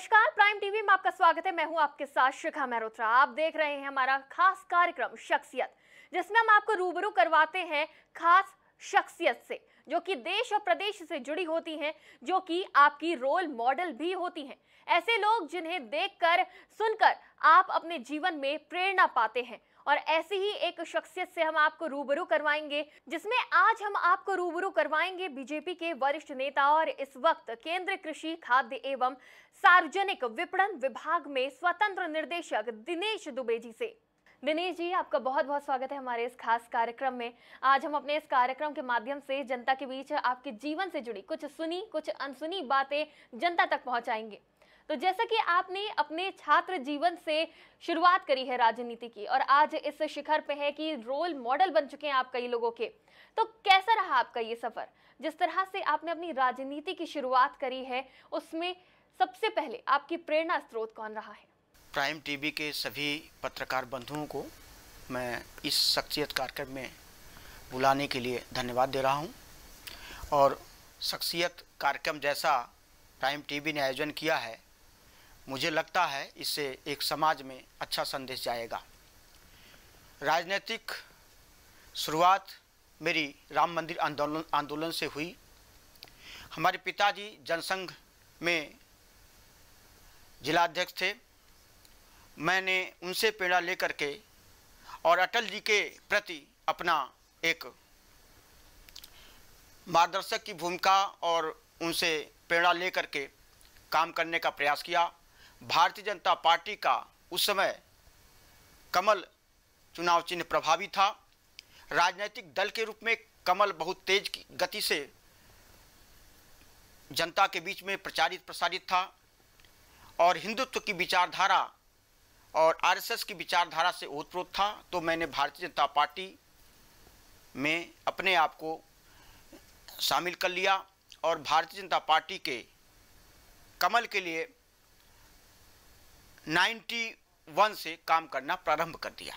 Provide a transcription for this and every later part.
नमस्कार prime TV में आपका स्वागत है मैं हूं आपके साथ शिखा मेहरोत्रा आप देख रहे हैं हमारा खास कार्यक्रम शख्सियत जिसमें हम आपको रूबरू करवाते हैं खास शख्सियत से जो कि देश और प्रदेश से जुड़ी होती हैं जो कि आपकी रोल मॉडल भी होती हैं ऐसे लोग जिन्हें देखकर सुनकर आप अपने जीवन में प्रेरणा पाते हैं और ऐसी ही एक शख्सियत से हम आपको रूबरू करवाएंगे जिसमें आज हम आपको रूबरू करवाएंगे बीजेपी के वरिष्ठ नेता और इस वक्त केंद्र कृषि खाद्य एवं सार्वजनिक विपणन विभाग में स्वतंत्र निर्देशक दिनेश दुबे जी से दिनेश जी आपका बहुत बहुत स्वागत है हमारे इस खास कार्यक्रम में आज हम अपने इस कार्यक्रम के माध्यम से जनता के बीच आपके जीवन से जुड़ी कुछ सुनी कुछ अनसुनी बातें जनता तक पहुंचाएंगे तो जैसा कि आपने अपने छात्र जीवन से शुरुआत करी है राजनीति की और आज इस शिखर पे है कि रोल मॉडल बन चुके हैं आप कई लोगों के तो कैसा रहा आपका ये सफर जिस तरह से आपने अपनी राजनीति की शुरुआत करी है उसमें सबसे पहले आपकी प्रेरणा स्रोत कौन रहा है प्राइम टीवी के सभी पत्रकार बंधुओं को मैं इस शख्सियत कार्यक्रम में बुलाने के लिए धन्यवाद दे रहा हूँ और शख्सियत कार्यक्रम जैसा प्राइम टीवी ने आयोजन किया है मुझे लगता है इससे एक समाज में अच्छा संदेश जाएगा राजनीतिक शुरुआत मेरी राम मंदिर आंदोलन आंदोलन से हुई हमारे पिताजी जनसंघ में जिलाध्यक्ष थे मैंने उनसे प्रेरणा लेकर के और अटल जी के प्रति अपना एक मार्गदर्शक की भूमिका और उनसे प्रेरणा लेकर के काम करने का प्रयास किया भारतीय जनता पार्टी का उस समय कमल चुनाव चिन्ह प्रभावी था राजनीतिक दल के रूप में कमल बहुत तेज गति से जनता के बीच में प्रचारित प्रसारित था और हिंदुत्व की विचारधारा और आरएसएस की विचारधारा से ओतप्रोत था तो मैंने भारतीय जनता पार्टी में अपने आप को शामिल कर लिया और भारतीय जनता पार्टी के कमल के लिए 91 से काम करना प्रारंभ कर दिया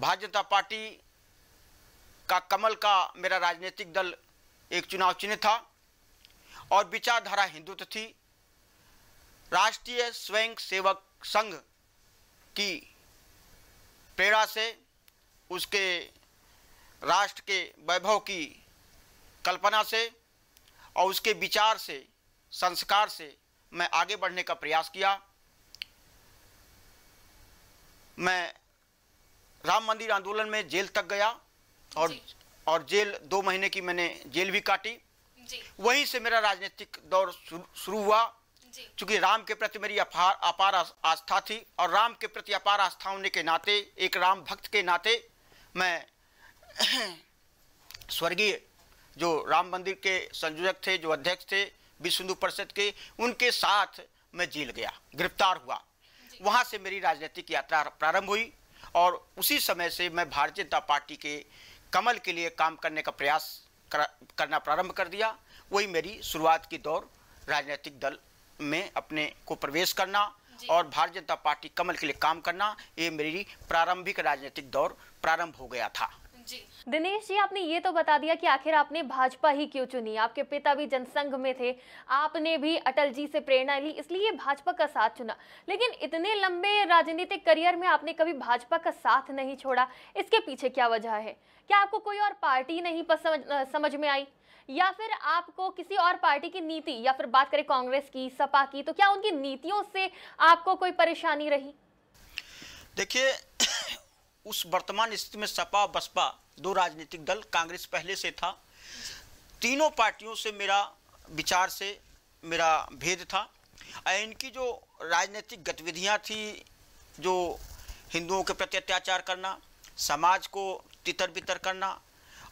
भारतीय जनता पार्टी का कमल का मेरा राजनीतिक दल एक चुनाव चिन्ह था और विचारधारा हिंदुत्व थी राष्ट्रीय स्वयं सेवक संघ की प्रेरणा से उसके राष्ट्र के वैभव की कल्पना से और उसके विचार से संस्कार से मैं आगे बढ़ने का प्रयास किया मैं राम मंदिर आंदोलन में जेल तक गया और और जेल दो महीने की मैंने जेल भी काटी वहीं से मेरा राजनीतिक दौर शुरू हुआ क्योंकि राम के प्रति मेरी अपार अपार आस्था थी और राम के प्रति अपार आस्था होने के नाते एक राम भक्त के नाते मैं स्वर्गीय जो राम मंदिर के संयोजक थे जो अध्यक्ष थे विश्व हिंदू परिषद के उनके साथ मैं जेल गया गिरफ्तार हुआ वहाँ से मेरी राजनीतिक यात्रा प्रारंभ हुई और उसी समय से मैं भारतीय जनता पार्टी के कमल के लिए काम करने का प्रयास कर, करना प्रारंभ कर दिया वही मेरी शुरुआत की दौर राजनीतिक दल में अपने को प्रवेश करना और भारतीय जनता पार्टी कमल के लिए काम करना ये मेरी प्रारंभिक राजनीतिक दौर प्रारंभ हो गया था जी दिनेश जी आपने ये तो बता दिया कि आखिर आपने भाजपा ही क्यों चुनी आपके पिता भी जनसंघ में थे आपने भी अटल जी से प्रेरणा ली इसलिए भाजपा का साथ चुना लेकिन इतने लंबे राजनीतिक करियर में आपने कभी भाजपा का साथ नहीं छोड़ा इसके पीछे क्या वजह है क्या आपको कोई और पार्टी नहीं पसंद समझ में आई या फिर आपको किसी और पार्टी की नीति या फिर बात करें कांग्रेस की सपा की तो क्या उनकी नीतियों से आपको कोई परेशानी रही देखिए उस वर्तमान स्थिति में सपा बसपा दो राजनीतिक दल कांग्रेस पहले से था तीनों पार्टियों से मेरा विचार से मेरा भेद था इनकी जो राजनीतिक गतिविधियां थी जो हिंदुओं के प्रति अत्याचार करना समाज को तितर बितर करना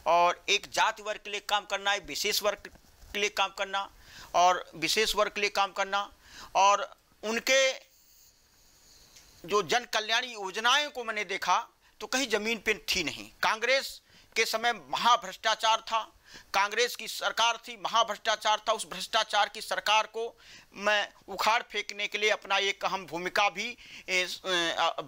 और एक जाति वर्ग के लिए काम करना एक विशेष वर्ग के लिए काम करना और विशेष वर्ग के लिए काम करना और उनके जो जन कल्याण योजनाएं को मैंने देखा तो कहीं जमीन पे थी नहीं कांग्रेस के समय महाभ्रष्टाचार था कांग्रेस की सरकार थी महाभ्रष्टाचार था उस भ्रष्टाचार की सरकार को मैं उखाड़ फेंकने के लिए अपना एक अहम भूमिका भी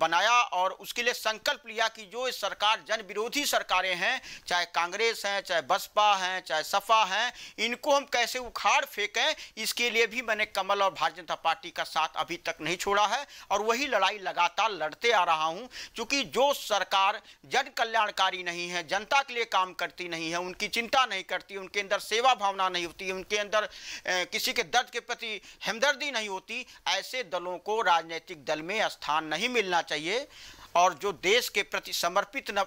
बनाया और उसके लिए संकल्प लिया कि जो इस सरकार जन विरोधी सरकारें हैं चाहे कांग्रेस हैं चाहे बसपा हैं चाहे सपा हैं इनको हम कैसे उखाड़ फेंकें इसके लिए भी मैंने कमल और भारतीय जनता पार्टी का साथ अभी तक नहीं छोड़ा है और वही लड़ाई लगातार लड़ते आ रहा हूँ चूँकि जो सरकार जन कल्याणकारी नहीं है जनता के लिए काम करती नहीं है उनकी चिंता नहीं करती उनके अंदर सेवा भावना नहीं होती उनके अंदर किसी के दर्द के प्रति हमदर्दी नहीं होती ऐसे दलों को राजनीतिक दल में स्थान नहीं मिलना चाहिए और जो देश के प्रति समर्पित न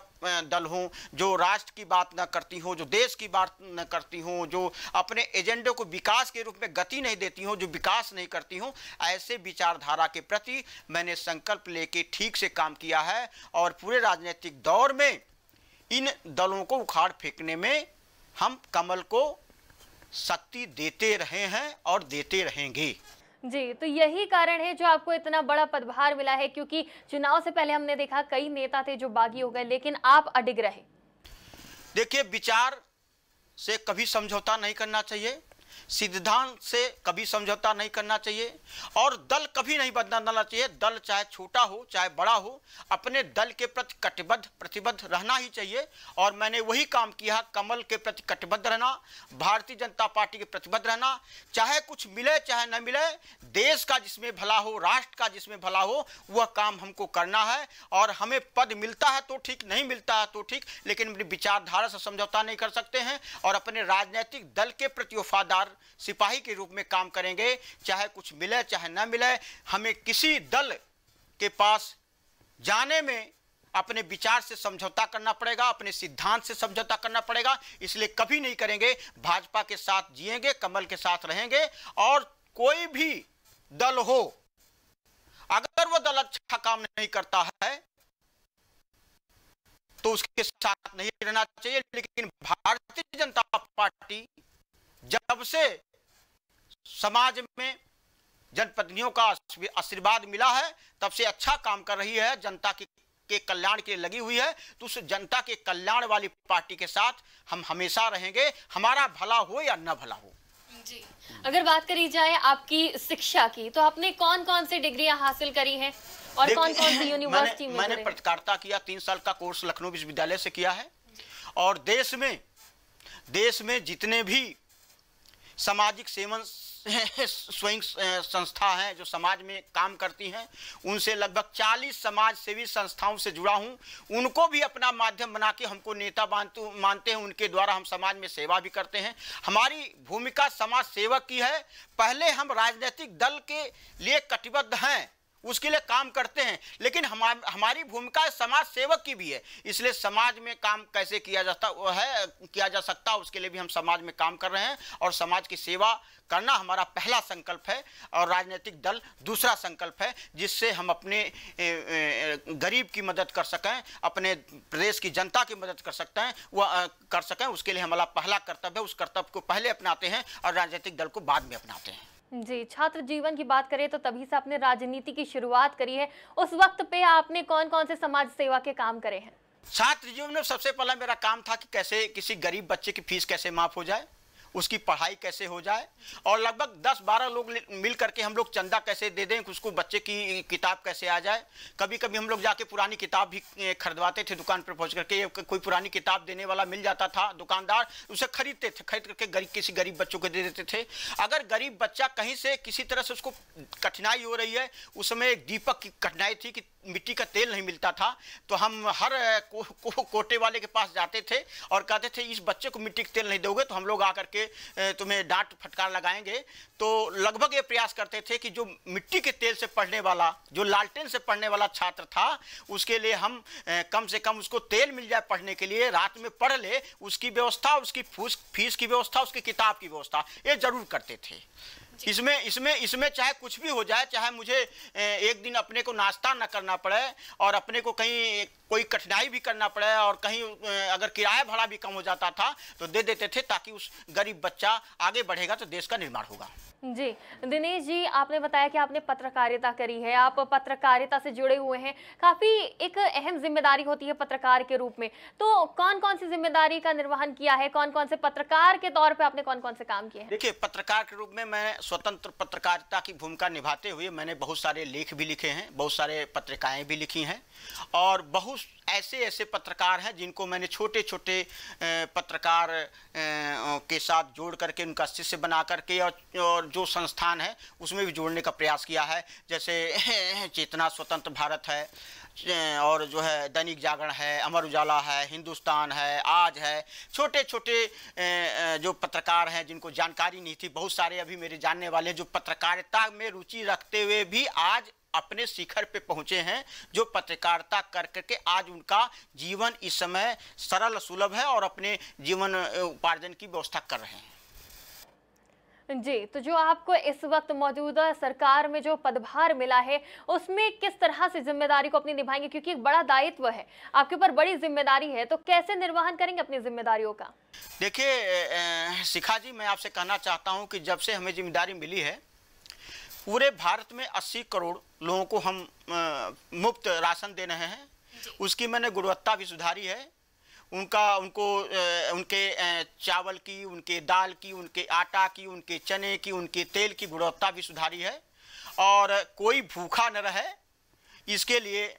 दल हों जो राष्ट्र की बात न करती हों जो देश की बात न करती हों जो अपने एजेंडे को विकास के रूप में गति नहीं देती हों जो विकास नहीं करती हों ऐसे विचारधारा के प्रति मैंने संकल्प लेके ठीक से काम किया है और पूरे राजनीतिक दौर में इन दलों को उखाड़ फेंकने में हम कमल को शक्ति देते रहे हैं और देते रहेंगे जी तो यही कारण है जो आपको इतना बड़ा पदभार मिला है क्योंकि चुनाव से पहले हमने देखा कई नेता थे जो बागी हो गए लेकिन आप अडिग रहे देखिए विचार से कभी समझौता नहीं करना चाहिए सिद्धांत से कभी समझौता नहीं करना चाहिए और दल कभी नहीं बदलना चाहिए दल चाहे छोटा हो चाहे बड़ा हो अपने दल के प्रति कटिबद्ध प्रतिबद्ध रहना ही चाहिए और मैंने वही काम किया कमल के प्रति कटिबद्ध रहना भारतीय जनता पार्टी के प्रतिबद्ध रहना चाहे कुछ मिले चाहे न मिले देश का जिसमें भला हो राष्ट्र का जिसमें भला हो वह काम हमको करना है और हमें पद मिलता है तो ठीक नहीं मिलता है तो ठीक लेकिन विचारधारा से समझौता नहीं कर सकते हैं और अपने राजनीतिक दल के प्रति वफादार जिम्मेदार सिपाही के रूप में काम करेंगे चाहे कुछ मिले चाहे ना मिले हमें किसी दल के पास जाने में अपने विचार से समझौता करना पड़ेगा अपने सिद्धांत से समझौता करना पड़ेगा इसलिए कभी नहीं करेंगे भाजपा के साथ जिएंगे कमल के साथ रहेंगे और कोई भी दल हो अगर वो दल अच्छा काम नहीं करता है तो उसके साथ नहीं रहना चाहिए लेकिन भारतीय जनता पार्टी जब से समाज में जनप्रतिनिधियों का आशीर्वाद मिला है तब से अच्छा काम कर रही है जनता की के कल्याण के लगी हुई है तो उस जनता के कल्याण वाली पार्टी के साथ हम हमेशा रहेंगे हमारा भला हो या न भला हो जी अगर बात करी जाए आपकी शिक्षा की तो आपने कौन कौन सी डिग्रियां हासिल करी हैं और कौन कौन सी यूनिवर्सिटी में मैंने पत्रकारिता किया तीन साल का कोर्स लखनऊ विश्वविद्यालय से किया है और देश में देश में जितने भी सामाजिक सेवन स्वयं संस्था हैं जो समाज में काम करती हैं उनसे लगभग 40 समाज सेवी संस्थाओं से जुड़ा हूं उनको भी अपना माध्यम बना के हमको नेता मानते हैं उनके द्वारा हम समाज में सेवा भी करते हैं हमारी भूमिका समाज सेवक की है पहले हम राजनीतिक दल के लिए कटिबद्ध हैं उसके लिए काम करते हैं लेकिन हम, हमारी भूमिका समाज सेवक की भी है इसलिए समाज में काम कैसे किया जाता है किया जा सकता उसके लिए भी हम समाज में काम कर रहे हैं और समाज की सेवा करना हमारा पहला संकल्प है और राजनीतिक दल दूसरा संकल्प है जिससे हम अपने गरीब की मदद कर सकें अपने प्रदेश की जनता की मदद कर सकते हैं वह कर सकें उसके लिए हमारा पहला कर्तव्य है उस कर्तव्य को पहले अपनाते हैं और राजनीतिक दल को बाद में अपनाते हैं जी छात्र जीवन की बात करें तो तभी से आपने राजनीति की शुरुआत करी है उस वक्त पे आपने कौन कौन से समाज सेवा के काम करे हैं छात्र जीवन में सबसे पहला मेरा काम था कि कैसे किसी गरीब बच्चे की फीस कैसे माफ हो जाए उसकी पढ़ाई कैसे हो जाए और लगभग 10-12 लोग मिल करके हम लोग चंदा कैसे दे दें उसको बच्चे की किताब कैसे आ जाए कभी कभी हम लोग जाके पुरानी किताब भी खरीदवाते थे दुकान पर पहुँच करके कोई पुरानी किताब देने वाला मिल जाता था दुकानदार उसे खरीदते थे खरीद करके गरीब किसी गरीब बच्चों को दे देते थे अगर गरीब बच्चा कहीं से किसी तरह से उसको कठिनाई हो रही है उस समय एक दीपक की कठिनाई थी कि मिट्टी का तेल नहीं मिलता था तो हम हर को, को, कोटे वाले के पास जाते थे और कहते थे इस बच्चे को मिट्टी का तेल नहीं दोगे तो हम लोग आकर के तुम्हें डांट फटकार लगाएंगे तो लगभग ये प्रयास करते थे कि जो मिट्टी के तेल से पढ़ने वाला जो लालटेन से पढ़ने वाला छात्र था उसके लिए हम कम से कम उसको तेल मिल जाए पढ़ने के लिए रात में पढ़ ले उसकी व्यवस्था उसकी फीस की व्यवस्था उसकी किताब की व्यवस्था ये जरूर करते थे इसमें इसमें इसमें चाहे कुछ भी हो जाए चाहे मुझे एक दिन अपने को नाश्ता न करना पड़े और अपने को कहीं कोई कठिनाई भी करना पड़े और कहीं अगर किराया भाड़ा भी कम हो जाता था तो दे देते थे ताकि उस गरीब बच्चा आगे बढ़ेगा तो देश का निर्माण होगा जी दिनेश जी आपने बताया कि आपने पत्रकारिता करी है आप पत्रकारिता से जुड़े हुए हैं काफी एक अहम जिम्मेदारी होती है पत्रकार के रूप में तो कौन कौन सी जिम्मेदारी का निर्वहन किया है कौन कौन से पत्रकार के तौर पे आपने कौन कौन से काम किए हैं देखिए पत्रकार के रूप में मैं स्वतंत्र पत्रकारिता की भूमिका निभाते हुए मैंने बहुत सारे लेख भी लिखे हैं बहुत सारे पत्रिकाएं भी लिखी हैं और बहुत ऐसे ऐसे पत्रकार हैं जिनको मैंने छोटे छोटे पत्रकार के साथ जोड़ करके उनका शिष्य बना करके और जो संस्थान है उसमें भी जोड़ने का प्रयास किया है जैसे चेतना स्वतंत्र भारत है और जो है दैनिक जागरण है अमर उजाला है हिंदुस्तान है आज है छोटे छोटे जो पत्रकार हैं जिनको जानकारी नहीं थी बहुत सारे अभी मेरे जानने वाले जो पत्रकारिता में रुचि रखते हुए भी आज अपने शिखर पे पहुंचे हैं जो पत्रकारिता कर करके आज उनका जीवन इस समय सरल सुलभ है और अपने जीवन उपार्जन की व्यवस्था कर रहे हैं जी तो जो आपको इस वक्त मौजूदा सरकार में जो पदभार मिला है उसमें किस तरह से जिम्मेदारी को अपनी निभाएंगे क्योंकि एक बड़ा दायित्व है आपके ऊपर बड़ी जिम्मेदारी है तो कैसे निर्वहन करेंगे अपनी जिम्मेदारियों का देखिए शिखा जी मैं आपसे कहना चाहता हूँ कि जब से हमें जिम्मेदारी मिली है पूरे भारत में अस्सी करोड़ लोगों को हम मुफ्त राशन दे रहे हैं उसकी मैंने गुणवत्ता भी सुधारी है उनका उनको उनके चावल की उनके दाल की उनके आटा की उनके चने की उनके तेल की गुणवत्ता भी सुधारी है और कोई भूखा न रहे इसके लिए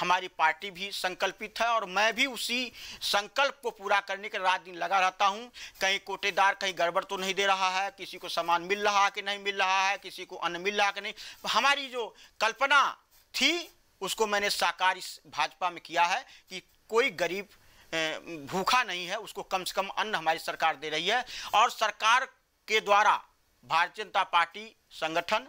हमारी पार्टी भी संकल्पित है और मैं भी उसी संकल्प को पूरा करने के रात दिन लगा रहता हूं कहीं कोटेदार कहीं गड़बड़ तो नहीं दे रहा है किसी को सामान मिल रहा है कि नहीं मिल रहा है किसी को अन्न मिल रहा है कि नहीं हमारी जो कल्पना थी उसको मैंने साकार इस भाजपा में किया है कि कोई गरीब भूखा नहीं है उसको कम से कम अन्न हमारी सरकार दे रही है और सरकार के द्वारा भारतीय जनता पार्टी संगठन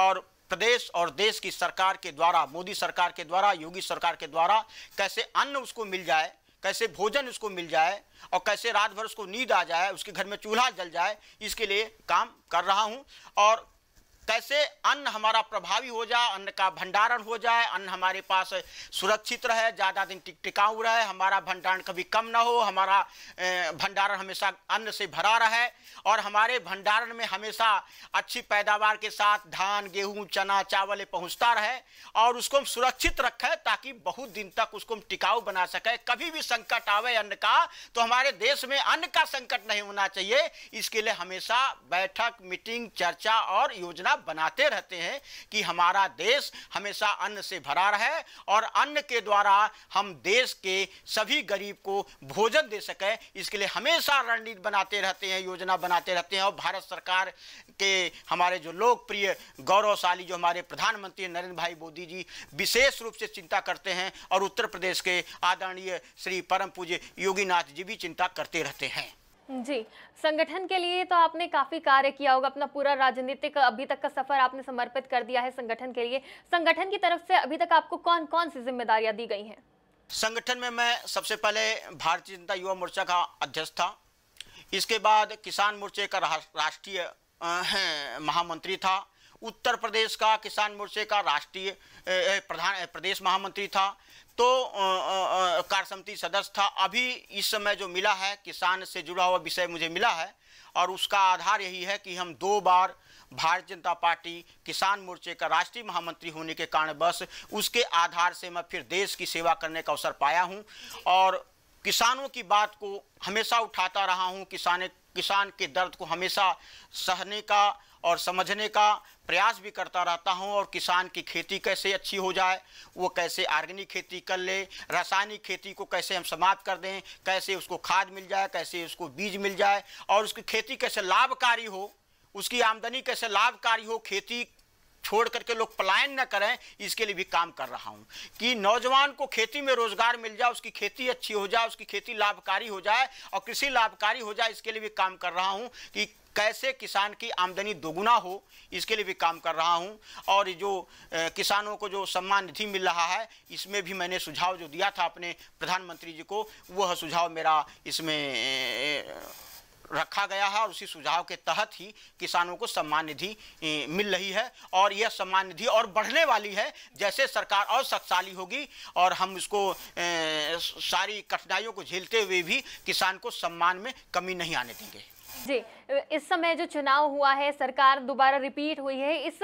और प्रदेश और देश की सरकार के द्वारा मोदी सरकार के द्वारा योगी सरकार के द्वारा कैसे अन्न उसको मिल जाए कैसे भोजन उसको मिल जाए और कैसे रात भर उसको नींद आ जाए उसके घर में चूल्हा जल जाए इसके लिए काम कर रहा हूं और कैसे अन्न हमारा प्रभावी हो जाए अन्न का भंडारण हो जाए अन्न हमारे पास सुरक्षित रहे ज़्यादा दिन टिक टिकाऊ रहे हमारा भंडारण कभी कम ना हो हमारा भंडारण हमेशा अन्न से भरा रहे और हमारे भंडारण में हमेशा अच्छी पैदावार के साथ धान गेहूँ चना चावल पहुँचता रहे और उसको हम सुरक्षित रखें ताकि बहुत दिन तक उसको हम टिकाऊ बना सकें कभी भी संकट आवे अन्न का तो हमारे देश में अन्न का संकट नहीं होना चाहिए इसके लिए हमेशा बैठक मीटिंग चर्चा और योजना आप बनाते रहते हैं कि हमारा देश हमेशा अन्न से भरा रहे और अन्न के द्वारा हम देश के सभी गरीब को भोजन दे सके इसके लिए हमेशा रणनीति बनाते रहते हैं योजना बनाते रहते हैं और भारत सरकार के हमारे जो लोकप्रिय गौरवशाली जो हमारे प्रधानमंत्री नरेंद्र भाई मोदी जी विशेष रूप से चिंता करते हैं और उत्तर प्रदेश के आदरणीय श्री परम पूज्य योगीनाथ जी भी चिंता करते रहते हैं जी संगठन के लिए तो आपने काफ़ी कार्य किया होगा अपना पूरा राजनीतिक अभी तक का सफ़र आपने समर्पित कर दिया है संगठन के लिए संगठन की तरफ से अभी तक आपको कौन कौन सी जिम्मेदारियां दी गई हैं संगठन में मैं सबसे पहले भारतीय जनता युवा मोर्चा का अध्यक्ष था इसके बाद किसान मोर्चे का राष्ट्रीय महामंत्री था उत्तर प्रदेश का किसान मोर्चे का राष्ट्रीय प्रधान प्रदेश महामंत्री था तो कार्य समिति सदस्य था अभी इस समय जो मिला है किसान से जुड़ा हुआ विषय मुझे मिला है और उसका आधार यही है कि हम दो बार भारतीय जनता पार्टी किसान मोर्चे का राष्ट्रीय महामंत्री होने के कारण बस उसके आधार से मैं फिर देश की सेवा करने का अवसर पाया हूं और किसानों की बात को हमेशा उठाता रहा हूं किसान किसान के दर्द को हमेशा सहने का और समझने का प्रयास भी करता रहता हूं और किसान की खेती कैसे अच्छी हो जाए वो कैसे ऑर्गेनिक खेती कर ले रासायनिक खेती को कैसे हम समाप्त कर दें कैसे उसको खाद मिल जाए कैसे उसको बीज मिल जाए और उसकी खेती कैसे लाभकारी हो उसकी आमदनी कैसे लाभकारी हो खेती छोड़ करके लोग पलायन न करें इसके लिए भी काम कर रहा हूँ कि नौजवान को खेती में रोजगार मिल जाए उसकी खेती अच्छी हो जाए उसकी खेती लाभकारी हो जाए और कृषि लाभकारी हो जाए इसके लिए भी काम कर रहा हूँ कि कैसे किसान की आमदनी दोगुना हो इसके लिए भी काम कर रहा हूं और जो किसानों को जो सम्मान निधि मिल रहा है इसमें भी मैंने सुझाव जो दिया था अपने प्रधानमंत्री जी को वह सुझाव मेरा इसमें रखा गया है और उसी सुझाव के तहत ही किसानों को सम्मान निधि मिल रही है और यह सम्मान निधि और बढ़ने वाली है जैसे सरकार और शक्तिशाली होगी और हम उसको सारी कठिनाइयों को झेलते हुए भी किसान को सम्मान में कमी नहीं आने देंगे जी इस समय जो चुनाव हुआ है सरकार दोबारा रिपीट हुई है इस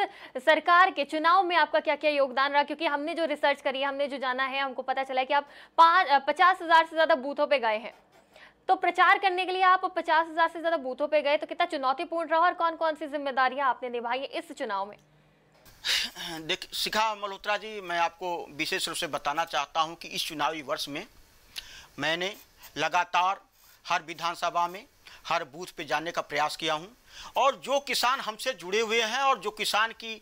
सरकार के चुनाव में आपका क्या क्या योगदान रहा क्योंकि हमने जो रिसर्च करी है हमने जो जाना है हमको पता चला है कि आप पाँच पचास हजार से ज्यादा बूथों पे गए हैं तो प्रचार करने के लिए आप पचास हजार से ज्यादा बूथों पे गए तो कितना चुनौतीपूर्ण रहा और कौन कौन सी जिम्मेदारियां आपने निभाई इस चुनाव में देख शिखा मल्होत्रा जी मैं आपको विशेष रूप से बताना चाहता हूँ कि इस चुनावी वर्ष में मैंने लगातार हर विधानसभा में हर बूथ पे जाने का प्रयास किया हूँ और जो किसान हमसे जुड़े हुए हैं और जो किसान की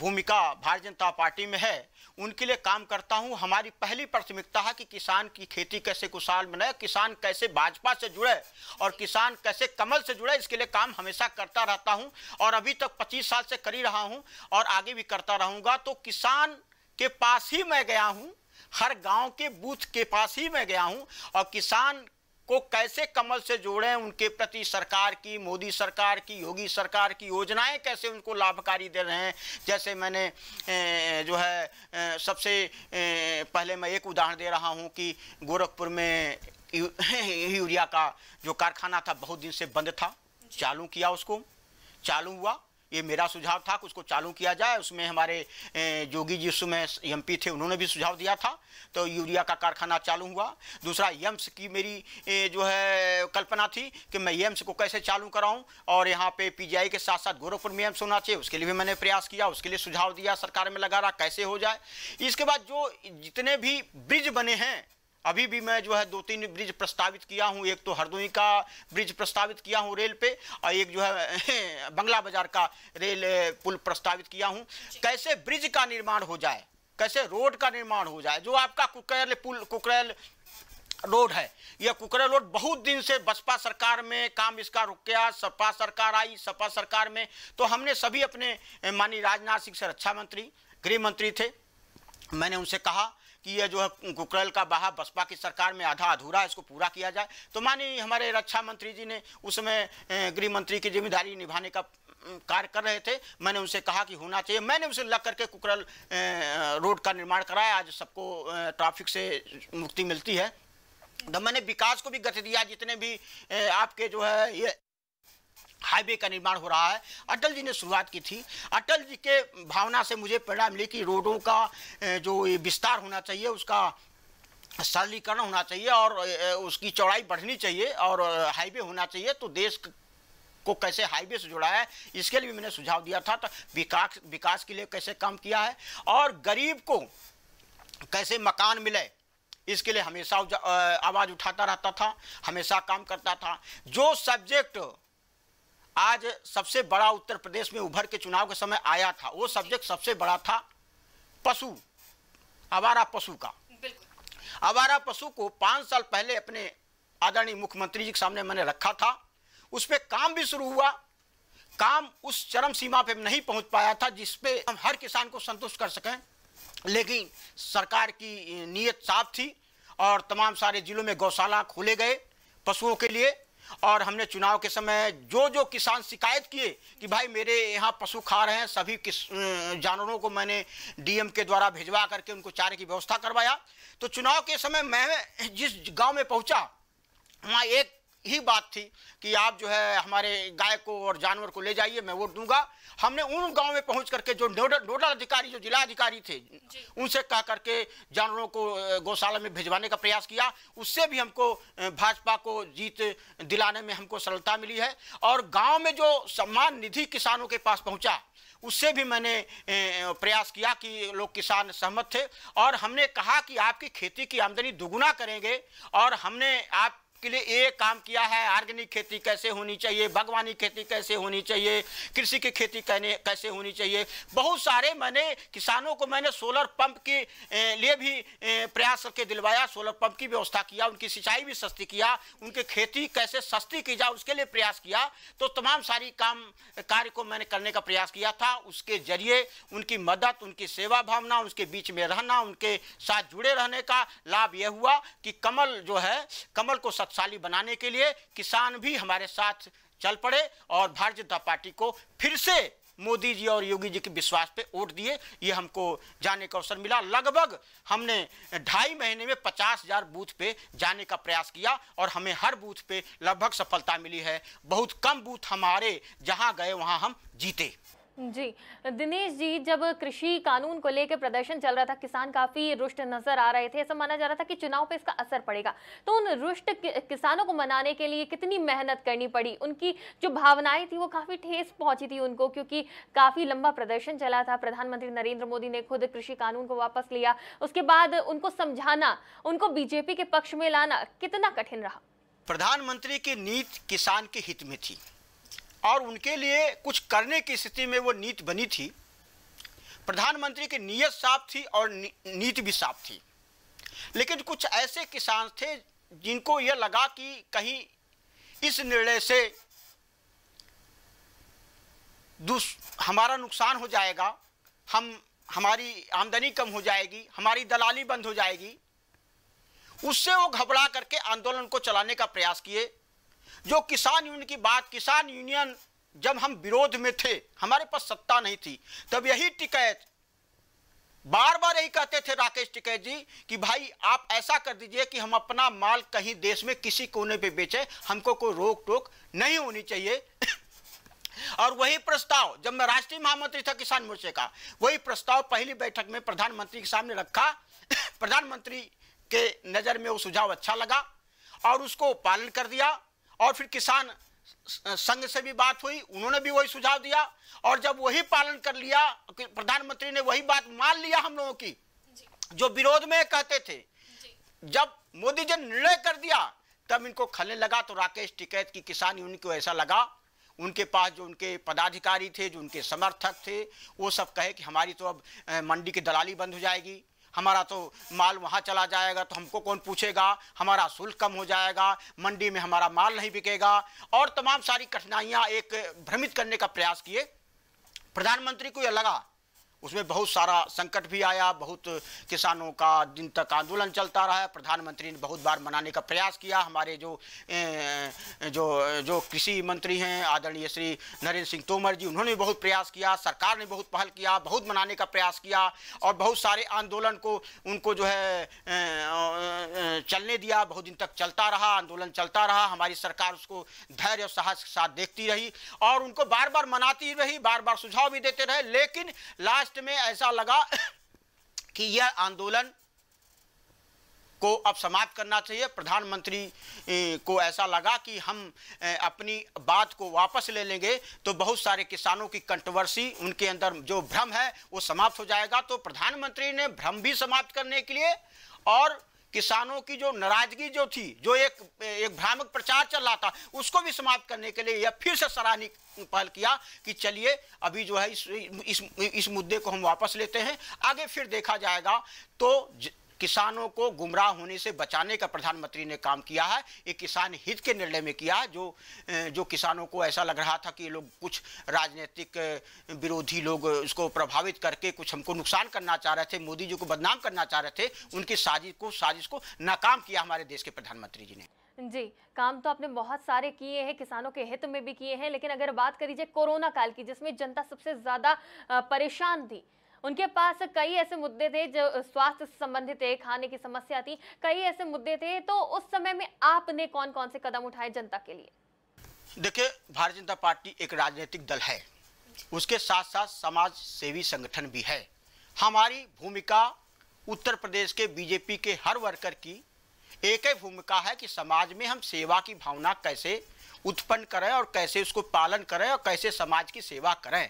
भूमिका भारतीय जनता पार्टी में है उनके लिए काम करता हूं हमारी पहली प्राथमिकता है कि किसान की खेती कैसे कुशाल बनाए किसान कैसे भाजपा से जुड़े और किसान कैसे कमल से जुड़े इसके लिए काम हमेशा करता रहता हूं और अभी तक 25 साल से कर ही रहा हूं और आगे भी करता रहूंगा तो किसान के पास ही मैं गया हूँ हर गांव के बूथ के पास ही मैं गया हूं और किसान को कैसे कमल से जोड़ें उनके प्रति सरकार की मोदी सरकार की योगी सरकार की योजनाएं कैसे उनको लाभकारी दे रहे हैं जैसे मैंने जो है सबसे पहले मैं एक उदाहरण दे रहा हूं कि गोरखपुर में यूरिया का जो कारखाना था बहुत दिन से बंद था चालू किया उसको चालू हुआ ये मेरा सुझाव था कि उसको चालू किया जाए उसमें हमारे जोगी जी उसमें एम थे उन्होंने भी सुझाव दिया था तो यूरिया का कारखाना चालू हुआ दूसरा यम्स की मेरी जो है कल्पना थी कि मैं यम्स को कैसे चालू कराऊं और यहाँ पे पीजीआई के साथ साथ गोरखपुर में एम्स होना चाहिए उसके लिए भी मैंने प्रयास किया उसके लिए सुझाव दिया सरकार में लगा रहा कैसे हो जाए इसके बाद जो जितने भी ब्रिज बने हैं अभी भी मैं जो है दो तीन ब्रिज प्रस्तावित किया हूँ एक तो हरदोई का ब्रिज प्रस्तावित किया हूँ रेल पे और एक जो है बंगला बाजार का रेल पुल प्रस्तावित किया हूँ कैसे ब्रिज का निर्माण हो जाए कैसे रोड का निर्माण हो जाए जो आपका कुकरैल पुल कुकरैल रोड है यह कुकरे रोड बहुत दिन से बसपा सरकार में काम इसका रुक गया सपा सरकार आई सपा सरकार में तो हमने सभी अपने माननीय राजनाथ सिंह रक्षा मंत्री गृह मंत्री थे मैंने उनसे कहा कि ये जो है गुकरल का बहा बसपा की सरकार में आधा अधूरा इसको पूरा किया जाए तो मानी हमारे रक्षा मंत्री जी ने उसमें गृह मंत्री की जिम्मेदारी निभाने का कार्य कर रहे थे मैंने उनसे कहा कि होना चाहिए मैंने उसे लग करके कुकरल रोड का निर्माण कराया आज सबको ट्रैफिक से मुक्ति मिलती है तो मैंने विकास को भी गति दिया जितने भी आपके जो है ये हाईवे का निर्माण हो रहा है अटल जी ने शुरुआत की थी अटल जी के भावना से मुझे प्रेरणा मिली कि रोडों का जो विस्तार होना चाहिए उसका सरलीकरण होना चाहिए और उसकी चौड़ाई बढ़नी चाहिए और हाईवे होना चाहिए तो देश को कैसे हाईवे से जोड़ा है इसके लिए भी मैंने सुझाव दिया था तो विकास विकास के लिए कैसे काम किया है और गरीब को कैसे मकान मिले इसके लिए हमेशा आवाज़ उठाता रहता था हमेशा काम करता था जो सब्जेक्ट आज सबसे बड़ा उत्तर प्रदेश में उभर के चुनाव के समय आया था वो सब्जेक्ट सबसे बड़ा था पशु आवारा पशु का आवारा पशु को पाँच साल पहले अपने आदरणीय मुख्यमंत्री जी के सामने मैंने रखा था उस पर काम भी शुरू हुआ काम उस चरम सीमा पे नहीं पहुंच पाया था जिसपे हम हर किसान को संतुष्ट कर सकें लेकिन सरकार की नीयत साफ थी और तमाम सारे जिलों में गौशाला खोले गए पशुओं के लिए और हमने चुनाव के समय जो जो किसान शिकायत किए कि भाई मेरे यहाँ पशु खा रहे हैं सभी किस जानवरों को मैंने डीएम के द्वारा भिजवा करके उनको चारे की व्यवस्था करवाया तो चुनाव के समय मैं जिस गांव में पहुंचा वहाँ एक ही बात थी कि आप जो है हमारे गाय को और जानवर को ले जाइए मैं वोट दूंगा हमने उन गांव में पहुंच करके जो नोडल नोडल अधिकारी जो जिला अधिकारी थे उनसे कह करके जानवरों को गौशाला में भिजवाने का प्रयास किया उससे भी हमको भाजपा को जीत दिलाने में हमको सरलता मिली है और गाँव में जो सम्मान निधि किसानों के पास पहुँचा उससे भी मैंने प्रयास किया कि लोग किसान सहमत थे और हमने कहा कि आपकी खेती की आमदनी दुगुना करेंगे और हमने आप के लिए ये काम किया है ऑर्गेनिक खेती कैसे होनी चाहिए बागवानी खेती कैसे होनी चाहिए कृषि की खेती कहने कैसे होनी चाहिए बहुत सारे मैंने किसानों को मैंने सोलर पंप के लिए भी प्रयास करके दिलवाया सोलर पंप की व्यवस्था किया उनकी सिंचाई भी सस्ती किया उनके खेती कैसे सस्ती की जाए उसके लिए प्रयास किया तो तमाम सारी काम कार्य को मैंने करने का प्रयास किया था उसके जरिए उनकी मदद उनकी सेवा भावना उसके बीच में रहना उनके साथ जुड़े रहने का लाभ यह हुआ कि कमल जो है कमल को मकसदशाली बनाने के लिए किसान भी हमारे साथ चल पड़े और भारतीय जनता पार्टी को फिर से मोदी जी और योगी जी के विश्वास पे वोट दिए ये हमको जाने का अवसर मिला लगभग हमने ढाई महीने में पचास हजार बूथ पे जाने का प्रयास किया और हमें हर बूथ पे लगभग सफलता मिली है बहुत कम बूथ हमारे जहां गए वहां हम जीते जी दिनेश जी जब कृषि कानून को लेकर प्रदर्शन चल रहा था किसान काफी रुष्ट नजर आ रहे थे ऐसा माना जा रहा था कि चुनाव पे इसका असर पड़ेगा तो उन रुष्ट किसानों को मनाने के लिए कितनी मेहनत करनी पड़ी उनकी जो भावनाएं थी वो काफी ठेस पहुंची थी उनको क्योंकि काफी लंबा प्रदर्शन चला था प्रधानमंत्री नरेंद्र मोदी ने खुद कृषि कानून को वापस लिया उसके बाद उनको समझाना उनको बीजेपी के पक्ष में लाना कितना कठिन रहा प्रधानमंत्री की नीति किसान के हित में थी और उनके लिए कुछ करने की स्थिति में वो नीति बनी थी प्रधानमंत्री की नीयत साफ थी और नीति भी साफ थी लेकिन कुछ ऐसे किसान थे जिनको यह लगा कि कहीं इस निर्णय से हमारा नुकसान हो जाएगा हम हमारी आमदनी कम हो जाएगी हमारी दलाली बंद हो जाएगी उससे वो घबरा करके आंदोलन को चलाने का प्रयास किए जो किसान यूनियन की बात किसान यूनियन जब हम विरोध में थे हमारे पास सत्ता नहीं थी तब यही टिकैत बार बार यही कहते थे राकेश टिकैत जी कि भाई आप ऐसा कर दीजिए कि हम अपना माल कहीं देश में किसी कोने पे बेचें हमको कोई रोक टोक नहीं होनी चाहिए और वही प्रस्ताव जब मैं राष्ट्रीय महामंत्री था किसान मोर्चे का वही प्रस्ताव पहली बैठक में प्रधानमंत्री के सामने रखा प्रधानमंत्री के नज़र में वो सुझाव अच्छा लगा और उसको पालन कर दिया और फिर किसान संघ से भी बात हुई उन्होंने भी वही सुझाव दिया और जब वही पालन कर लिया प्रधानमंत्री ने वही बात मान लिया हम लोगों की जो विरोध में कहते थे जब मोदी जी निर्णय कर दिया तब इनको खलने लगा तो राकेश टिकैत की किसान यूनियन को ऐसा लगा उनके पास जो उनके पदाधिकारी थे जो उनके समर्थक थे वो सब कहे कि हमारी तो अब मंडी की दलाली बंद हो जाएगी हमारा तो माल वहाँ चला जाएगा तो हमको कौन पूछेगा हमारा शुल्क कम हो जाएगा मंडी में हमारा माल नहीं बिकेगा और तमाम सारी कठिनाइयाँ एक भ्रमित करने का प्रयास किए प्रधानमंत्री को यह लगा उसमें बहुत सारा संकट भी आया बहुत किसानों का दिन तक आंदोलन चलता रहा प्रधानमंत्री ने बहुत बार मनाने का प्रयास किया हमारे जो ए, जो जो कृषि मंत्री हैं आदरणीय श्री नरेंद्र सिंह तोमर जी उन्होंने बहुत प्रयास किया सरकार ने बहुत पहल किया बहुत मनाने का प्रयास किया और बहुत सारे आंदोलन को उनको जो है चलने दिया बहुत दिन तक चलता रहा आंदोलन चलता रहा हमारी सरकार उसको धैर्य और साहस के साथ देखती रही और उनको बार बार मनाती रही बार बार सुझाव भी देते रहे लेकिन लास्ट लास्ट में ऐसा लगा कि यह आंदोलन को अब समाप्त करना चाहिए प्रधानमंत्री को ऐसा लगा कि हम अपनी बात को वापस ले लेंगे तो बहुत सारे किसानों की कंट्रोवर्सी उनके अंदर जो भ्रम है वो समाप्त हो जाएगा तो प्रधानमंत्री ने भ्रम भी समाप्त करने के लिए और किसानों की जो नाराजगी जो थी जो एक एक भ्रामक प्रचार चल रहा था उसको भी समाप्त करने के लिए यह फिर से सराहनीय पहल किया कि चलिए अभी जो है इस इस, इस मुद्दे को हम वापस लेते हैं आगे फिर देखा जाएगा तो ज, किसानों को गुमराह होने से बचाने का प्रधानमंत्री ने काम किया है ये किसान हित के निर्णय में किया है जो जो किसानों को ऐसा लग रहा था कि ये लोग कुछ राजनीतिक विरोधी लोग उसको प्रभावित करके कुछ हमको नुकसान करना चाह रहे थे मोदी जी को बदनाम करना चाह रहे थे उनकी साजिश को साजिश को नाकाम किया हमारे देश के प्रधानमंत्री जी ने जी काम तो आपने बहुत सारे किए हैं किसानों के हित में भी किए हैं लेकिन अगर बात करीजिए कोरोना काल की जिसमें जनता सबसे ज़्यादा परेशान थी उनके पास कई ऐसे मुद्दे थे जो स्वास्थ्य से संबंधित थे खाने की समस्या थी कई ऐसे मुद्दे थे तो उस समय में आपने कौन कौन से कदम उठाए जनता के लिए देखिए भारतीय जनता पार्टी एक राजनीतिक दल है उसके साथ साथ समाज सेवी संगठन भी है हमारी भूमिका उत्तर प्रदेश के बीजेपी के हर वर्कर की एक ही भूमिका है कि समाज में हम सेवा की भावना कैसे उत्पन्न करें और कैसे उसको पालन करें और कैसे समाज की सेवा करें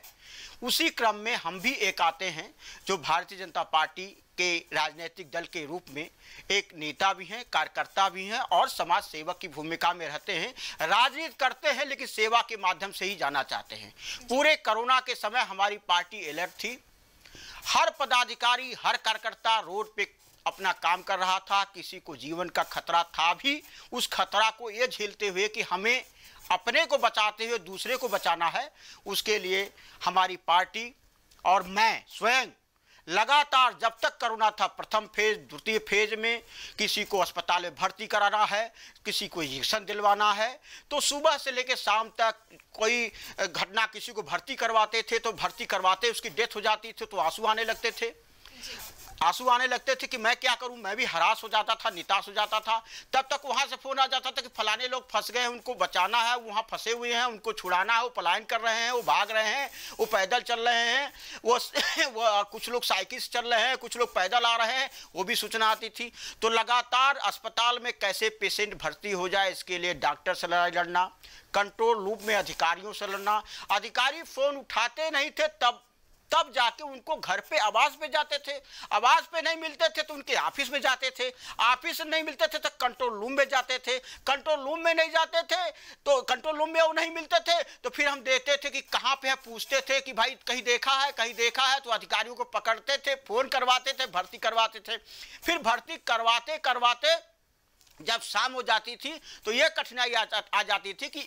उसी क्रम में हम भी एक आते हैं जो भारतीय जनता पार्टी के राजनीतिक दल के रूप में एक नेता भी हैं कार्यकर्ता भी हैं और समाज सेवक की भूमिका में रहते हैं राजनीति करते हैं लेकिन सेवा के माध्यम से ही जाना चाहते हैं पूरे कोरोना के समय हमारी पार्टी अलर्ट थी हर पदाधिकारी हर कार्यकर्ता रोड पे अपना काम कर रहा था किसी को जीवन का खतरा था भी उस खतरा को ये झेलते हुए कि हमें अपने को बचाते हुए दूसरे को बचाना है उसके लिए हमारी पार्टी और मैं स्वयं लगातार जब तक करोना था प्रथम फेज द्वितीय फेज में किसी को अस्पताल में भर्ती कराना है किसी को इंजेक्शन दिलवाना है तो सुबह से लेकर शाम तक कोई घटना किसी को भर्ती करवाते थे तो भर्ती करवाते उसकी डेथ हो जाती थी तो आंसू आने लगते थे आंसू आने लगते थे कि मैं क्या करूं मैं भी हराश हो जाता था निताश हो जाता था तब तक वहां से फोन आ जाता था कि फलाने लोग फंस गए उनको बचाना है वहाँ फंसे हुए हैं उनको छुड़ाना है वो पलायन कर रहे हैं वो भाग रहे हैं वो पैदल चल रहे हैं वो, वो कुछ लोग साइकिल से चल रहे हैं कुछ लोग पैदल आ रहे हैं वो भी सूचना आती थी तो लगातार अस्पताल में कैसे पेशेंट भर्ती हो जाए इसके लिए डॉक्टर से लड़ाई लड़ना कंट्रोल लूप में अधिकारियों से लड़ना अधिकारी फ़ोन उठाते नहीं थे तब तब जाके उनको घर पे आवास पे जाते थे आवास पे नहीं मिलते थे तो उनके ऑफिस में जाते थे ऑफिस नहीं मिलते थे तो कंट्रोल रूम में जाते थे कंट्रोल रूम में नहीं जाते थे तो कंट्रोल रूम में वो नहीं मिलते थे तो फिर हम देखते थे कि कहाँ पे है पूछते थे कि भाई कहीं देखा है कहीं देखा है तो अधिकारियों को पकड़ते थे फोन करवाते थे भर्ती करवाते थे फिर भर्ती करवाते करवाते जब शाम हो जाती थी तो यह कठिनाई आ, जा, आ जाती थी कि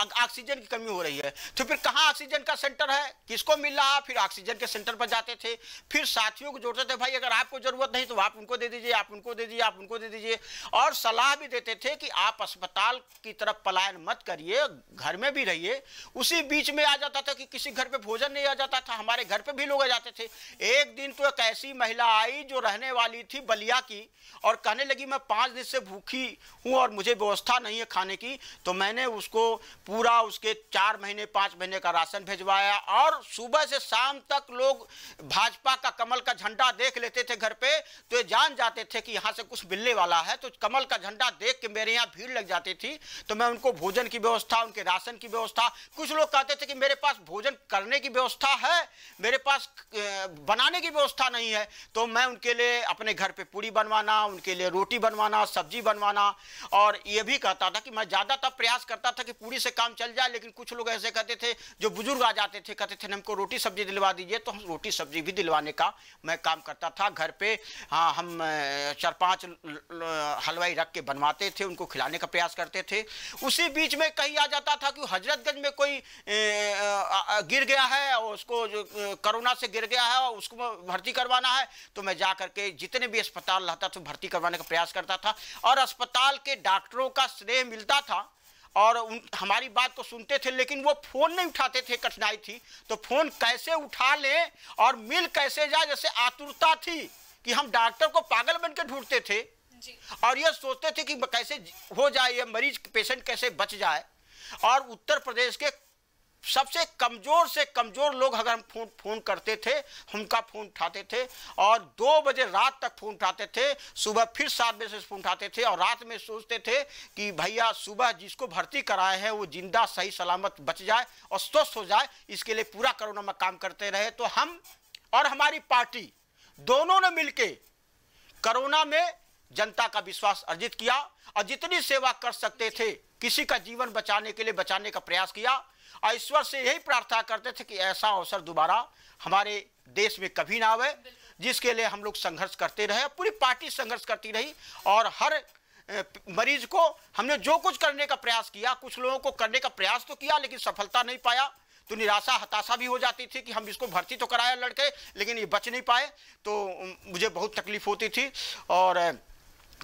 ऑक्सीजन की कमी हो रही है तो फिर कहाँ ऑक्सीजन का सेंटर है किसको मिल रहा फिर ऑक्सीजन के सेंटर पर जाते थे फिर साथियों को जोड़ते थे भाई अगर आपको ज़रूरत नहीं तो आप उनको दे दीजिए आप उनको दे दीजिए आप उनको दे दीजिए और सलाह भी देते थे कि आप अस्पताल की तरफ पलायन मत करिए घर में भी रहिए उसी बीच में आ जाता था कि किसी घर पर भोजन नहीं आ जाता था हमारे घर पर भी लोग आ जाते थे एक दिन तो एक ऐसी महिला आई जो रहने वाली थी बलिया की और कहने लगी मैं पाँच दिन से भूख भूखी हूँ और मुझे व्यवस्था नहीं है खाने की तो मैंने उसको पूरा उसके चार महीने पाँच महीने का राशन भिजवाया और सुबह से शाम तक लोग भाजपा का कमल का झंडा देख लेते थे घर पे तो ये जान जाते थे कि यहाँ से कुछ मिलने वाला है तो कमल का झंडा देख के मेरे यहाँ भीड़ लग जाती थी तो मैं उनको भोजन की व्यवस्था उनके राशन की व्यवस्था कुछ लोग कहते थे कि मेरे पास भोजन करने की व्यवस्था है मेरे पास बनाने की व्यवस्था नहीं है तो मैं उनके लिए अपने घर पे पूरी बनवाना उनके लिए रोटी बनवाना सब्जी बन बनवाना और ये भी कहता था कि मैं ज़्यादातर प्रयास करता था कि पूरी से काम चल जाए लेकिन कुछ लोग ऐसे कहते थे जो बुजुर्ग आ जाते थे कहते थे हमको रोटी सब्जी दिलवा दीजिए तो हम रोटी सब्जी भी दिलवाने का मैं काम करता था घर पर हाँ हम चार पाँच हलवाई रख के बनवाते थे उनको खिलाने का प्रयास करते थे उसी बीच में कहीं आ जाता था कि हजरतगंज में कोई गिर गया है और उसको जो कोरोना से गिर गया है और उसको भर्ती करवाना है तो मैं जा करके जितने भी अस्पताल रहता था तो भर्ती करवाने का प्रयास करता था और अस्पताल के डॉक्टरों का स्नेह मिलता था और उन हमारी बात को तो सुनते थे लेकिन वो फ़ोन नहीं उठाते थे कठिनाई थी तो फ़ोन कैसे उठा लें और मिल कैसे जाए जैसे आतुरता थी कि हम डॉक्टर को पागल बन के ढूंढते थे और ये सोचते थे कि कैसे हो जाए ये मरीज पेशेंट कैसे बच जाए और उत्तर प्रदेश के सबसे कमज़ोर से कमज़ोर लोग अगर हम फोन फ़ोन करते थे उनका फ़ोन उठाते थे और दो बजे रात तक फ़ोन उठाते थे सुबह फिर सात बजे से फ़ोन उठाते थे और रात में सोचते थे कि भैया सुबह जिसको भर्ती कराए हैं वो जिंदा सही सलामत बच जाए और स्वस्थ हो जाए इसके लिए पूरा करोना में काम करते रहे तो हम और हमारी पार्टी दोनों ने मिल के करोना में जनता का विश्वास अर्जित किया और जितनी सेवा कर सकते थे किसी का जीवन बचाने के लिए बचाने का प्रयास किया और ईश्वर से यही प्रार्थना करते थे कि ऐसा अवसर दोबारा हमारे देश में कभी ना आवे जिसके लिए हम लोग संघर्ष करते रहे पूरी पार्टी संघर्ष करती रही और हर मरीज को हमने जो कुछ करने का प्रयास किया कुछ लोगों को करने का प्रयास तो किया लेकिन सफलता नहीं पाया तो निराशा हताशा भी हो जाती थी कि हम इसको भर्ती तो कराया लड़के लेकिन ये बच नहीं पाए तो मुझे बहुत तकलीफ होती थी और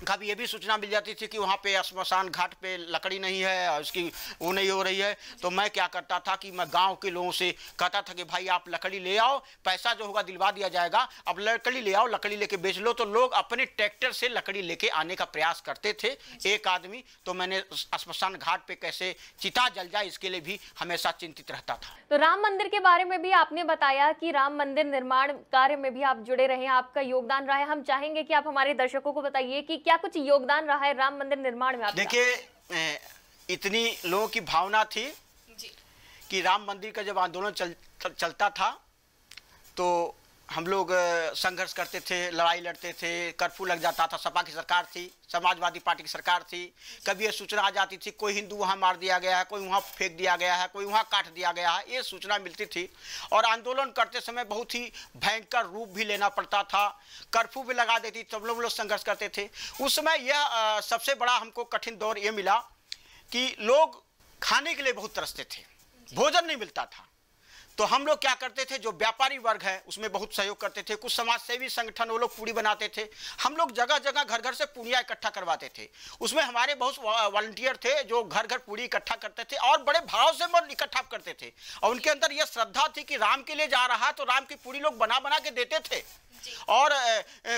कभी ये भी सूचना मिल जाती थी कि वहाँ पे शमशान घाट पे लकड़ी नहीं है और उसकी वो नहीं हो रही है तो मैं क्या करता था कि मैं गांव के लोगों से कहता था कि भाई आप लकड़ी ले आओ पैसा जो होगा दिलवा दिया जाएगा अब लकड़ी ले आओ लकड़ी लेके बेच लो तो लोग अपने ट्रैक्टर से लकड़ी लेके आने का प्रयास करते थे एक आदमी तो मैंने शमशान घाट पे कैसे चिता जल जाए इसके लिए भी हमेशा चिंतित रहता था तो राम मंदिर के बारे में भी आपने बताया कि राम मंदिर निर्माण कार्य में भी आप जुड़े रहे आपका योगदान रहा है हम चाहेंगे कि आप हमारे दर्शकों को बताइए कि क्या कुछ योगदान रहा है राम मंदिर निर्माण में देखिए इतनी लोगों की भावना थी कि राम मंदिर का जब आंदोलन चल, चलता था तो हम लोग संघर्ष करते थे लड़ाई लड़ते थे कर्फ्यू लग जाता था सपा की सरकार थी समाजवादी पार्टी की सरकार थी कभी ये सूचना आ जाती थी कोई हिंदू वहाँ मार दिया गया है कोई वहाँ फेंक दिया गया है कोई वहाँ काट दिया गया है ये सूचना मिलती थी और आंदोलन करते समय बहुत ही भयंकर रूप भी लेना पड़ता था कर्फ्यू भी लगा देती तब लोग लोग संघर्ष करते थे उस समय यह सबसे बड़ा हमको कठिन दौर ये मिला कि लोग खाने के लिए बहुत तरसते थे भोजन नहीं मिलता था तो हम लोग क्या करते थे जो व्यापारी वर्ग है उसमें बहुत सहयोग करते थे कुछ समाज सेवी संगठन वो लोग पूरी बनाते थे हम लोग जगह जगह घर घर से पूड़ियाँ इकट्ठा करवाते थे उसमें हमारे बहुत वॉल्टियर थे जो घर घर पूरी इकट्ठा करते थे और बड़े भाव से मन इकट्ठा करते थे और उनके अंदर यह श्रद्धा थी कि राम के लिए जा रहा तो राम की पूरी लोग बना बना के देते थे और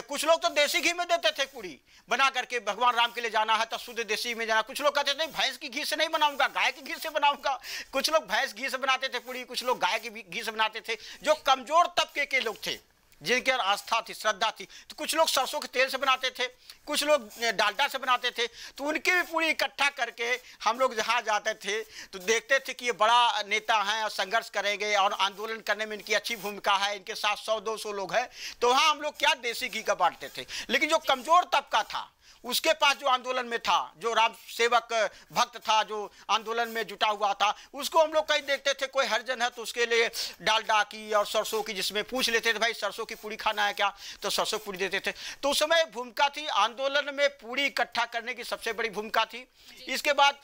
कुछ लोग तो देसी घी में देते थे पूरी बना करके भगवान राम के लिए जाना है तो शुद्ध देसी में जाना कुछ लोग कहते थे नहीं भैंस की घी से नहीं बनाऊंगा गाय के घी से बनाऊंगा कुछ लोग भैंस घी से बनाते थे पूरी कुछ लोग गाय की घी से बनाते थे जो कमजोर तबके के लोग थे जिनके आस्था थी श्रद्धा थी तो कुछ लोग सरसों के तेल से बनाते थे कुछ लोग डालडा से बनाते थे तो उनकी भी पूरी इकट्ठा करके हम लोग जहाँ जाते थे तो देखते थे कि ये बड़ा नेता हैं और संघर्ष करेंगे और आंदोलन करने में इनकी अच्छी भूमिका है इनके साथ सौ दो सौ लोग हैं तो वहाँ हम लोग क्या देसी घी का बांटते थे लेकिन जो कमज़ोर तबका था उसके पास जो आंदोलन में था जो राम सेवक भक्त था जो आंदोलन में जुटा हुआ था उसको हम लोग कहीं देखते थे कोई हरजन है तो उसके लिए डालडा की और सरसों की जिसमें पूछ लेते थे भाई सरसों की पूड़ी खाना है क्या तो सरसों पूरी देते थे तो उस समय भूमिका थी आंदोलन में पूरी इकट्ठा करने की सबसे बड़ी भूमिका थी इसके बाद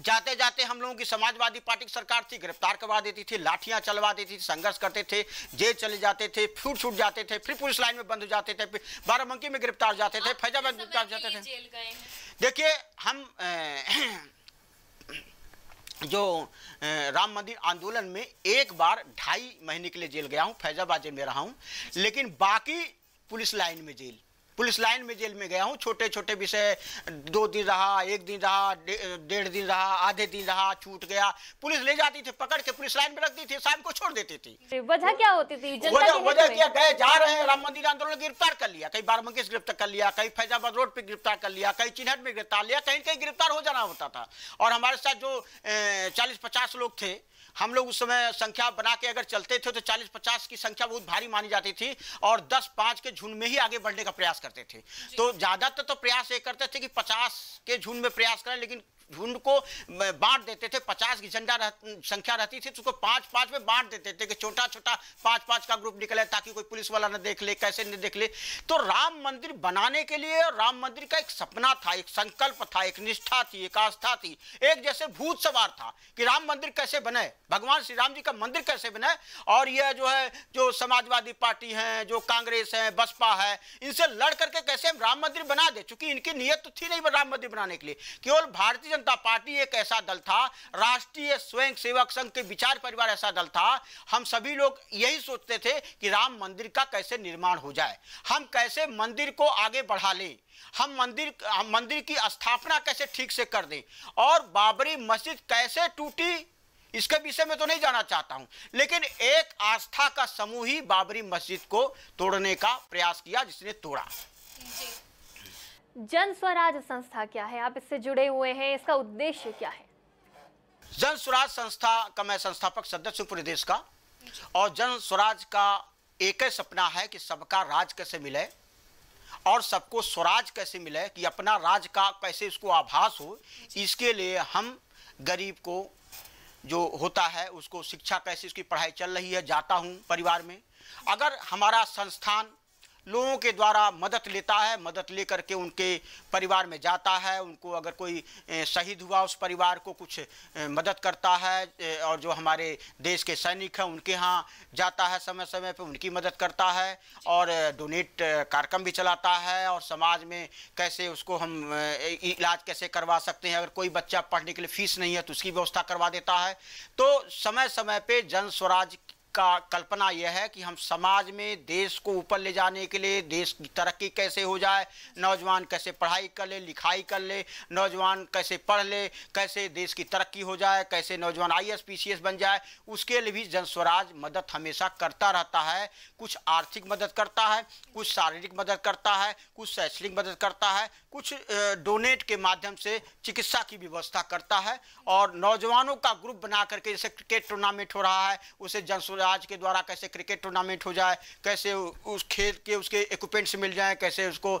जाते जाते हम लोगों की समाजवादी पार्टी की सरकार थी गिरफ्तार करवा देती थी लाठियां चलवा देती थी संघर्ष करते थे जेल चले जाते थे फूट छूट जाते थे फिर पुलिस लाइन में बंद हो जाते थे बाराबंकी में गिरफ्तार जाते थे फैजाबाद गिरफ्तार जाते थे देखिए हम जो राम मंदिर आंदोलन में एक बार ढाई महीने के लिए जेल गया हूँ फैजाबाद जेल में रहा हूँ लेकिन बाकी पुलिस लाइन में जेल पुलिस लाइन में जेल में गया हूँ छोटे छोटे विषय दो दिन रहा एक दिन रहा डेढ़ दिन रहा आधे दिन रहा छूट गया पुलिस ले जाती थी पकड़ के पुलिस लाइन में रखती थी शाम को छोड़ देती थी वजह क्या होती थी वजह तो क्या गए जा रहे हैं राम मंदिर आंदोलन गिरफ्तार कर लिया कहीं बारमंगेश गिरफ्तार कर लिया कहीं फैजाबाद रोड पर गिरफ्तार कर लिया कहीं चिन्हट में गिरफ्तार लिया कहीं कहीं गिरफ्तार हो जाना होता था और हमारे साथ जो चालीस पचास लोग थे हम लोग उस समय संख्या बना के अगर चलते थे तो 40-50 की संख्या बहुत भारी मानी जाती थी और 10-5 के झुंड में ही आगे बढ़ने का प्रयास करते थे तो ज़्यादातर तो प्रयास ये करते थे कि 50 के झुंड में प्रयास करें लेकिन झुंड को बांट देते थे पचास की झंडा रह, संख्या रहती थी तो उसको पांच पांच में बांट देते थे कि छोटा छोटा पांच पांच का ग्रुप निकले ताकि कोई पुलिस वाला ना देख ले कैसे न देख ले तो राम मंदिर बनाने के लिए राम मंदिर का एक सपना था एक संकल्प था एक निष्ठा थी एक आस्था थी एक जैसे भूत सवार था कि राम मंदिर कैसे बने भगवान श्री राम जी का मंदिर कैसे बने और यह जो है जो समाजवादी पार्टी है जो कांग्रेस है बसपा है इनसे लड़ करके कैसे राम मंदिर बना दे चूंकि इनकी नियत तो थी नहीं राम मंदिर बनाने के लिए केवल भारतीय जनता पार्टी एक ऐसा दल था राष्ट्रीय स्वयं सेवक संघ के विचार परिवार ऐसा दल था हम सभी लोग यही सोचते थे कि राम मंदिर का कैसे निर्माण हो जाए हम कैसे मंदिर को आगे बढ़ा लें हम मंदिर हम मंदिर की स्थापना कैसे ठीक से कर दें और बाबरी मस्जिद कैसे टूटी इसके विषय में तो नहीं जाना चाहता हूं लेकिन एक आस्था का समूह ही बाबरी मस्जिद को तोड़ने का प्रयास किया जिसने तोड़ा जन स्वराज संस्था क्या है आप इससे जुड़े हुए हैं इसका उद्देश्य क्या है जन स्वराज संस्था का मैं संस्थापक सदस्य हूँ पूरे देश का और जन स्वराज का एक ही सपना है कि सबका राज कैसे मिले और सबको स्वराज कैसे मिले कि अपना राज का कैसे उसको आभास हो इसके लिए हम गरीब को जो होता है उसको शिक्षा कैसे उसकी पढ़ाई चल रही है जाता हूँ परिवार में अगर हमारा संस्थान लोगों के द्वारा मदद लेता है मदद लेकर के उनके परिवार में जाता है उनको अगर कोई शहीद हुआ उस परिवार को कुछ मदद करता है और जो हमारे देश के सैनिक हैं उनके यहाँ जाता है समय समय पर उनकी मदद करता है और डोनेट कार्यक्रम भी चलाता है और समाज में कैसे उसको हम इलाज कैसे करवा सकते हैं अगर कोई बच्चा पढ़ने के लिए फीस नहीं है तो उसकी व्यवस्था करवा देता है तो समय समय पर जन स्वराज का कल्पना यह है कि हम समाज में देश को ऊपर ले जाने के लिए देश की तरक्की कैसे हो जाए नौजवान कैसे पढ़ाई कर ले लिखाई कर ले नौजवान कैसे पढ़ ले कैसे देश की तरक्की हो जाए कैसे नौजवान I S P C S बन जाए उसके लिए भी जन स्वराज मदद हमेशा करता रहता है कुछ आर्थिक मदद करता है कुछ शारीरिक मदद करता है कुछ शैक्षणिक मदद करता है कुछ डोनेट के माध्यम से चिकित्सा की व्यवस्था करता है और नौजवानों का ग्रुप बना करके जैसे क्रिकेट टूर्नामेंट हो रहा है उसे जन राज के द्वारा कैसे क्रिकेट टूर्नामेंट हो जाए कैसे उस खेल के उसके इक्विपमेंट्स मिल जाए कैसे उसको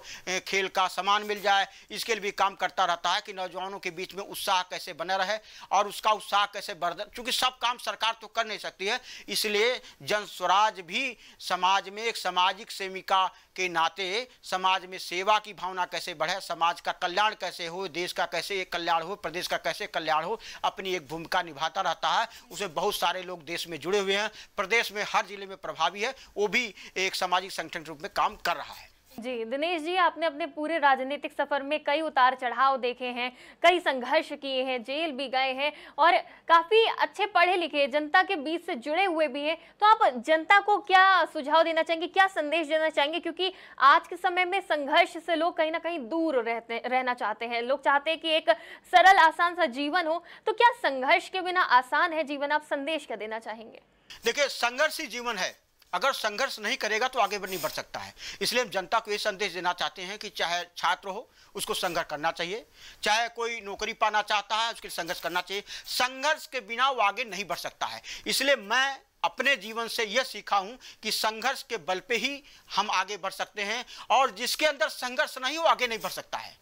खेल का सामान मिल जाए इसके लिए भी काम करता रहता है कि नौजवानों के बीच में उत्साह कैसे बना रहे और उसका उत्साह कैसे बढ़ चूँकि सब काम सरकार तो कर नहीं सकती है इसलिए जन स्वराज भी समाज में एक सामाजिक सेविका के नाते समाज में सेवा की भावना कैसे बढ़े समाज का कल्याण कैसे हो देश का कैसे एक कल्याण हो प्रदेश का कैसे कल्याण हो अपनी एक भूमिका निभाता रहता है उसे बहुत सारे लोग देश में जुड़े हुए हैं प्रदेश में हर जिले में प्रभावी है वो भी एक सामाजिक संगठन के रूप में काम कर रहा है जी दिनेश जी आपने अपने पूरे राजनीतिक सफर में कई उतार चढ़ाव देखे हैं कई संघर्ष किए हैं जेल भी गए हैं और काफी अच्छे पढ़े लिखे जनता के बीच से जुड़े हुए भी हैं तो आप जनता को क्या सुझाव देना चाहेंगे क्या संदेश देना चाहेंगे क्योंकि आज के समय में संघर्ष से लोग कहीं ना कहीं दूर रहते रहना चाहते हैं लोग चाहते हैं कि एक सरल आसान सा जीवन हो तो क्या संघर्ष के बिना आसान है जीवन आप संदेश क्या देना चाहेंगे देखिए संघर्ष ही जीवन है अगर संघर्ष नहीं करेगा तो आगे नहीं बढ़ सकता है इसलिए हम जनता को ये संदेश देना चाहते हैं कि चाहे छात्र हो उसको संघर्ष करना चाहिए चाहे कोई नौकरी पाना चाहता है उसके लिए संघर्ष करना चाहिए संघर्ष के बिना वो आगे नहीं बढ़ सकता है इसलिए मैं अपने जीवन से यह सीखा हूं कि संघर्ष के बल पे ही हम आगे बढ़ सकते हैं और जिसके अंदर संघर्ष नहीं वो आगे नहीं बढ़ सकता है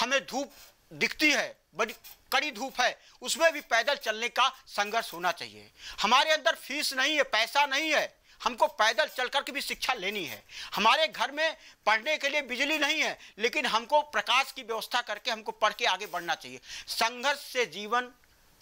हमें धूप दिखती है बड़ी कड़ी धूप है उसमें भी पैदल चलने का संघर्ष होना चाहिए हमारे अंदर फीस नहीं है पैसा नहीं है हमको पैदल चल करके भी शिक्षा लेनी है हमारे घर में पढ़ने के लिए बिजली नहीं है लेकिन हमको प्रकाश की व्यवस्था करके हमको पढ़ के आगे बढ़ना चाहिए संघर्ष से जीवन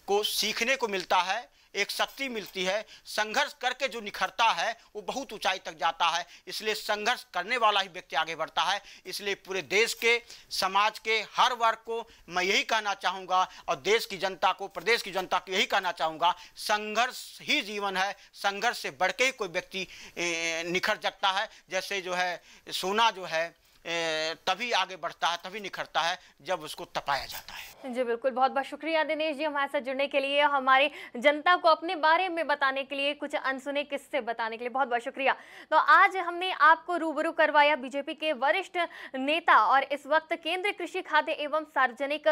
को सीखने को मिलता है एक शक्ति मिलती है संघर्ष करके जो निखरता है वो बहुत ऊंचाई तक जाता है इसलिए संघर्ष करने वाला ही व्यक्ति आगे बढ़ता है इसलिए पूरे देश के समाज के हर वर्ग को मैं यही कहना चाहूँगा और देश की जनता को प्रदेश की जनता को यही कहना चाहूँगा संघर्ष ही जीवन है संघर्ष से बढ़ के ही कोई व्यक्ति निखर सकता है जैसे जो है सोना जो है तभी आगे बढ़ता है तभी निखरता है जब उसको तपाया जाता है जी बिल्कुल बहुत बहुत शुक्रिया दिनेश जी हमारे साथ जुड़ने के लिए हमारी जनता को अपने बारे में बताने के लिए कुछ अनसुने किस्से बताने के लिए बहुत बहुत शुक्रिया तो आज हमने आपको रूबरू करवाया बीजेपी के वरिष्ठ नेता और इस वक्त केंद्रीय कृषि खाद्य एवं सार्वजनिक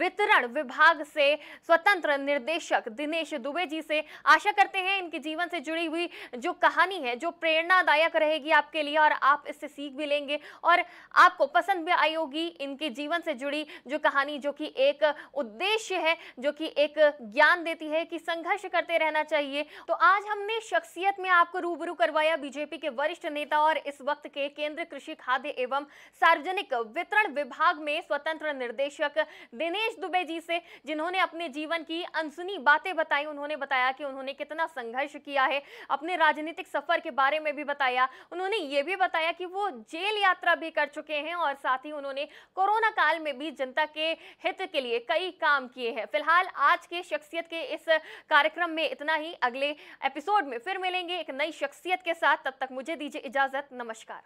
वितरण विभाग से स्वतंत्र निर्देशक दिनेश दुबे जी से आशा करते हैं इनके जीवन से जुड़ी हुई जो कहानी है जो प्रेरणादायक रहेगी आपके लिए और आप इससे सीख भी लेंगे और आपको पसंद भी आई होगी इनके जीवन से जुड़ी जो कहानी जो कि एक उद्देश्य है जो कि एक ज्ञान देती है कि संघर्ष करते रहना चाहिए तो आज हमने शख्सियत में आपको रूबरू करवाया बीजेपी के वरिष्ठ नेता और इस वक्त के केंद्र कृषि खाद्य एवं सार्वजनिक वितरण विभाग में स्वतंत्र निर्देशक दिनेश दुबे जी से जिन्होंने अपने जीवन की अनसुनी बातें बताई उन्होंने बताया कि उन्होंने कितना संघर्ष किया है अपने राजनीतिक सफर के बारे में भी बताया उन्होंने ये भी बताया कि वो जेल यात्रा भी कर कर चुके हैं और साथ ही उन्होंने कोरोना काल में भी जनता के हित के लिए कई काम किए हैं फिलहाल आज के शख्सियत के इस कार्यक्रम में इतना ही अगले एपिसोड में फिर मिलेंगे एक नई शख्सियत के साथ तब तक मुझे दीजिए इजाजत नमस्कार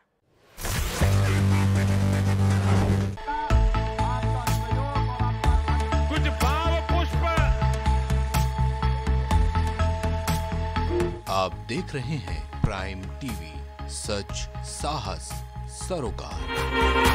आप देख रहे हैं प्राइम टीवी सच साहस सरोकार